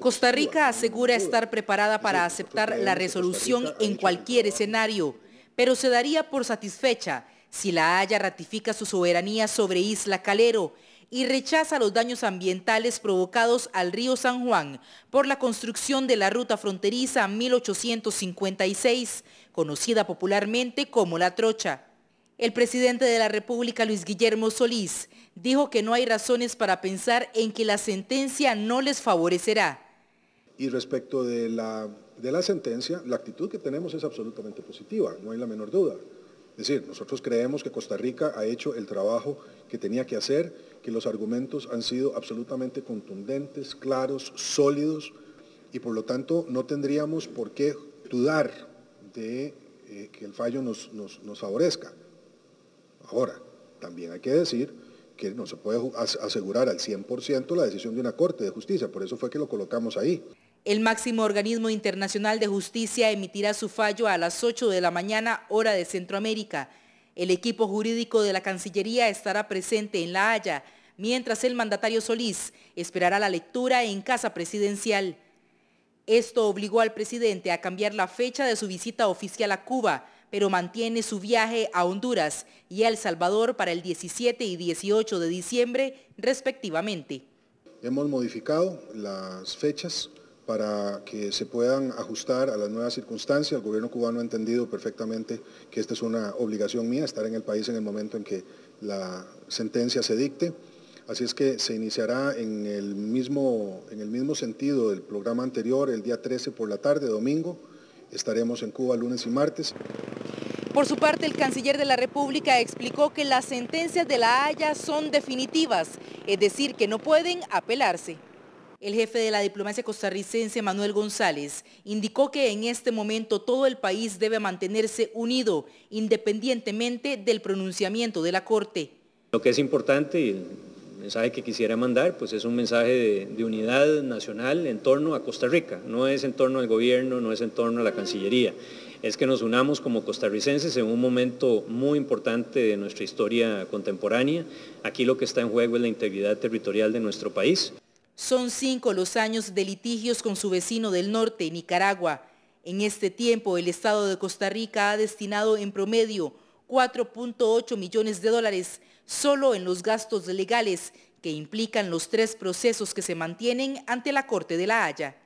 Costa Rica asegura estar preparada para aceptar la resolución en cualquier escenario, pero se daría por satisfecha si la Haya ratifica su soberanía sobre Isla Calero y rechaza los daños ambientales provocados al río San Juan por la construcción de la ruta fronteriza 1856, conocida popularmente como La Trocha. El presidente de la República, Luis Guillermo Solís, dijo que no hay razones para pensar en que la sentencia no les favorecerá. Y respecto de la, sentencia, la actitud que tenemos es absolutamente positiva, no hay la menor duda. Es decir, nosotros creemos que Costa Rica ha hecho el trabajo que tenía que hacer, que los argumentos han sido absolutamente contundentes, claros, sólidos, y por lo tanto no tendríamos por qué dudar de eh, que el fallo nos, nos favorezca. Ahora, también hay que decir que no se puede asegurar al 100% la decisión de una Corte de Justicia, por eso fue que lo colocamos ahí. El máximo organismo internacional de justicia emitirá su fallo a las 8 de la mañana, hora de Centroamérica. El equipo jurídico de la Cancillería estará presente en La Haya, mientras el mandatario Solís esperará la lectura en Casa Presidencial. Esto obligó al presidente a cambiar la fecha de su visita oficial a Cuba, pero mantiene su viaje a Honduras y a El Salvador para el 17 y 18 de diciembre respectivamente. Hemos modificado las fechas para que se puedan ajustar a las nuevas circunstancias. El gobierno cubano ha entendido perfectamente que esta es una obligación mía, estar en el país en el momento en que la sentencia se dicte. Así es que se iniciará en el mismo, en el mismo sentido del programa anterior, el día 13 por la tarde, domingo, Estaremos en Cuba lunes y martes. Por su parte, el canciller de la República explicó que las sentencias de la Haya son definitivas, es decir, que no pueden apelarse. El jefe de la diplomacia costarricense, Manuel González, indicó que en este momento todo el país debe mantenerse unido, independientemente del pronunciamiento de la Corte. Lo que es importante, el mensaje que quisiera mandar pues es un mensaje de, unidad nacional en torno a Costa Rica, no es en torno al gobierno, no es en torno a la Cancillería, es que nos unamos como costarricenses en un momento muy importante de nuestra historia contemporánea. Aquí lo que está en juego es la integridad territorial de nuestro país. Son cinco los años de litigios con su vecino del norte, Nicaragua. En este tiempo, el Estado de Costa Rica ha destinado en promedio 4.8 millones de dólares solo en los gastos legales que implican los tres procesos que se mantienen ante la Corte de la Haya.